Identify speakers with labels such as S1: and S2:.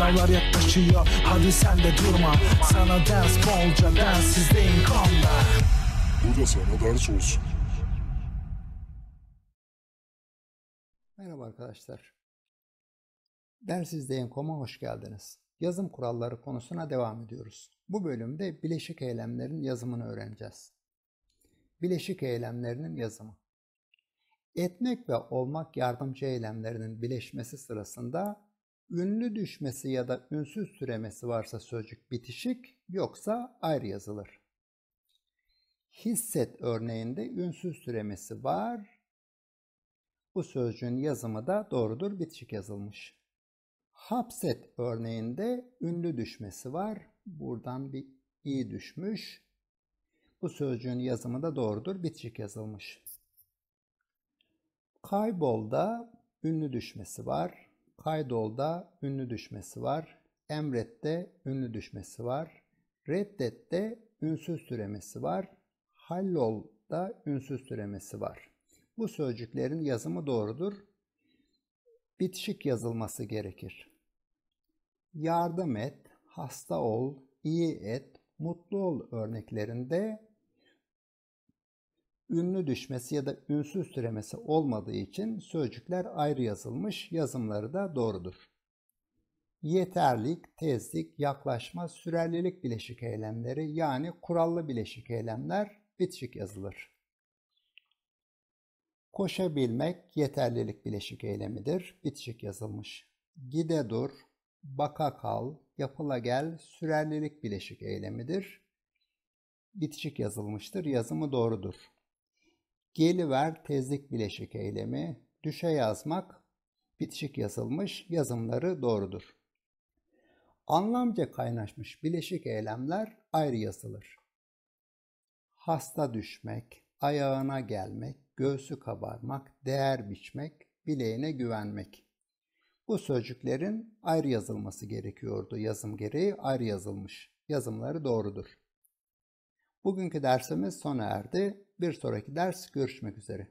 S1: Sınavlar yaklaşıyor hadi sen de durma Sana ders bolca densizdeyim kolla Bu da sana ders olsun Merhaba arkadaşlar. Dersizleyen Kom'a hoş geldiniz. Yazım kuralları konusuna devam ediyoruz. Bu bölümde bileşik eylemlerin yazımını öğreneceğiz. Bileşik eylemlerinin yazımı. Etmek ve olmak yardımcı eylemlerinin bileşmesi sırasında ünlü düşmesi ya da ünsüz süremesi varsa sözcük bitişik, yoksa ayrı yazılır. Hisset örneğinde ünsüz süremesi var. Bu sözcüğün yazımı da doğrudur, bitişik yazılmış. Hapset örneğinde ünlü düşmesi var. Buradan bir i düşmüş. Bu sözcüğün yazımı da doğrudur, bitişik yazılmış. Kaybolda ünlü düşmesi var kaydolda ünlü düşmesi var. Emrette ünlü düşmesi var. Reddette ünsüz türemesi var. Hallol'da ünsüz türemesi var. Bu sözcüklerin yazımı doğrudur. Bitişik yazılması gerekir. Yardım et, hasta ol, iyi et, mutlu ol örneklerinde ünlü düşmesi ya da ünsüz türemesi olmadığı için sözcükler ayrı yazılmış, yazımları da doğrudur. Yeterlik, tezlik, yaklaşma, sürerlilik bileşik eylemleri yani kurallı bileşik eylemler bitişik yazılır. Koşabilmek yeterlilik bileşik eylemidir, bitişik yazılmış. Gide dur, baka kal, yapıla gel sürerlilik bileşik eylemidir, bitişik yazılmıştır, yazımı doğrudur geliver tezlik bileşik eylemi, düşe yazmak, bitişik yazılmış yazımları doğrudur. Anlamca kaynaşmış bileşik eylemler ayrı yazılır. Hasta düşmek, ayağına gelmek, göğsü kabarmak, değer biçmek, bileğine güvenmek. Bu sözcüklerin ayrı yazılması gerekiyordu. Yazım gereği ayrı yazılmış. Yazımları doğrudur. Bugünkü dersimiz sona erdi. Bir sonraki ders görüşmek üzere.